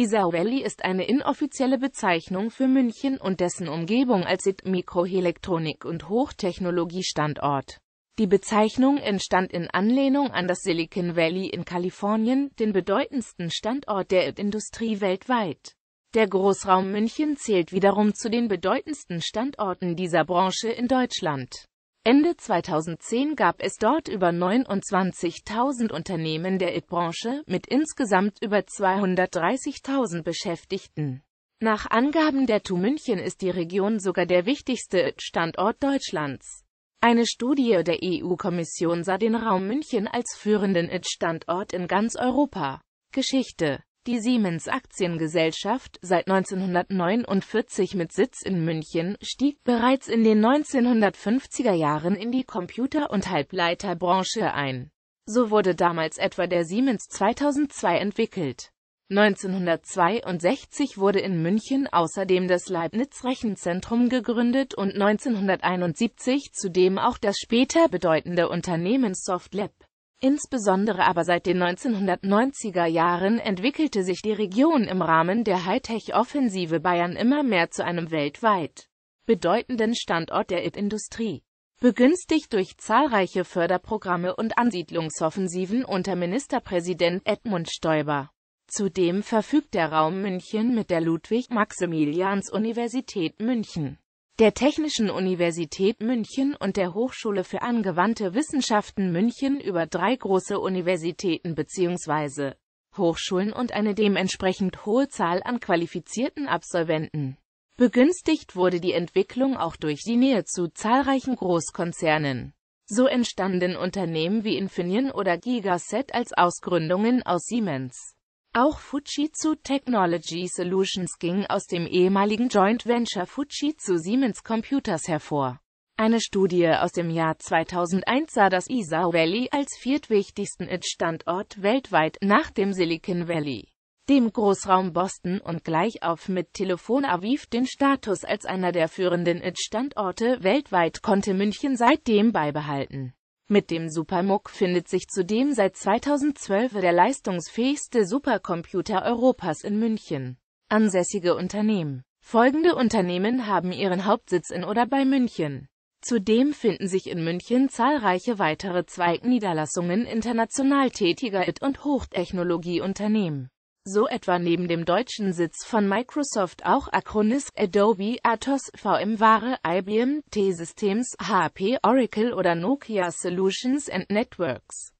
Isar Valley ist eine inoffizielle Bezeichnung für München und dessen Umgebung als IT Mikroelektronik- und Hochtechnologiestandort. Die Bezeichnung entstand in Anlehnung an das Silicon Valley in Kalifornien, den bedeutendsten Standort der IT-Industrie weltweit. Der Großraum München zählt wiederum zu den bedeutendsten Standorten dieser Branche in Deutschland. Ende 2010 gab es dort über 29.000 Unternehmen der IT-Branche mit insgesamt über 230.000 Beschäftigten. Nach Angaben der TU München ist die Region sogar der wichtigste it Standort Deutschlands. Eine Studie der EU-Kommission sah den Raum München als führenden IT-Standort in ganz Europa. Geschichte die Siemens Aktiengesellschaft, seit 1949 mit Sitz in München, stieg bereits in den 1950er Jahren in die Computer- und Halbleiterbranche ein. So wurde damals etwa der Siemens 2002 entwickelt. 1962 wurde in München außerdem das Leibniz Rechenzentrum gegründet und 1971 zudem auch das später bedeutende Unternehmen SoftLab. Insbesondere aber seit den 1990er Jahren entwickelte sich die Region im Rahmen der Hightech-Offensive Bayern immer mehr zu einem weltweit bedeutenden Standort der IT-Industrie. Begünstigt durch zahlreiche Förderprogramme und Ansiedlungsoffensiven unter Ministerpräsident Edmund Stoiber. Zudem verfügt der Raum München mit der Ludwig-Maximilians-Universität München der Technischen Universität München und der Hochschule für angewandte Wissenschaften München über drei große Universitäten bzw. Hochschulen und eine dementsprechend hohe Zahl an qualifizierten Absolventen. Begünstigt wurde die Entwicklung auch durch die Nähe zu zahlreichen Großkonzernen. So entstanden Unternehmen wie Infineon oder Gigaset als Ausgründungen aus Siemens. Auch Fujitsu Technology Solutions ging aus dem ehemaligen Joint Venture Fujitsu Siemens Computers hervor. Eine Studie aus dem Jahr 2001 sah das Isar Valley als viertwichtigsten IT-Standort weltweit nach dem Silicon Valley, dem Großraum Boston und gleich auf mit Telefon Aviv den Status als einer der führenden IT-Standorte weltweit konnte München seitdem beibehalten. Mit dem SuperMUC findet sich zudem seit 2012 der leistungsfähigste Supercomputer Europas in München. Ansässige Unternehmen Folgende Unternehmen haben ihren Hauptsitz in oder bei München. Zudem finden sich in München zahlreiche weitere Zweigniederlassungen international tätiger IT- und Hochtechnologieunternehmen so etwa neben dem deutschen Sitz von Microsoft auch Acronis, Adobe, Atos, VMware, IBM, T-Systems, HP, Oracle oder Nokia Solutions and Networks.